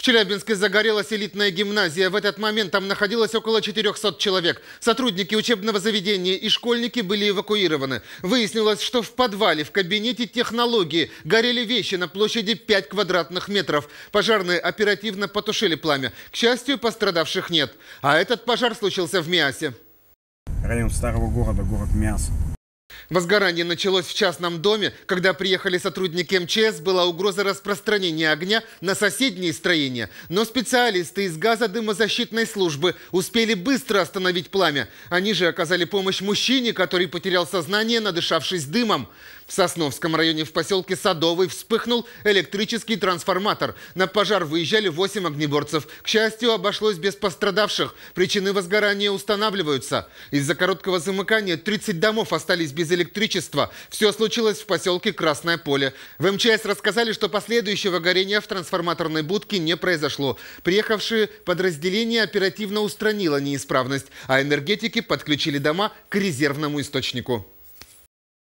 В Челябинске загорелась элитная гимназия. В этот момент там находилось около 400 человек. Сотрудники учебного заведения и школьники были эвакуированы. Выяснилось, что в подвале, в кабинете технологии горели вещи на площади 5 квадратных метров. Пожарные оперативно потушили пламя. К счастью, пострадавших нет. А этот пожар случился в Миасе. Район старого города, город Миас. Возгорание началось в частном доме. Когда приехали сотрудники МЧС, была угроза распространения огня на соседние строения. Но специалисты из газодымозащитной службы успели быстро остановить пламя. Они же оказали помощь мужчине, который потерял сознание, надышавшись дымом. В Сосновском районе в поселке Садовый вспыхнул электрический трансформатор. На пожар выезжали 8 огнеборцев. К счастью, обошлось без пострадавших. Причины возгорания устанавливаются. Из-за короткого замыкания 30 домов остались без электричества. Все случилось в поселке Красное поле. В МЧС рассказали, что последующего горения в трансформаторной будке не произошло. Приехавшие подразделения оперативно устранило неисправность, а энергетики подключили дома к резервному источнику.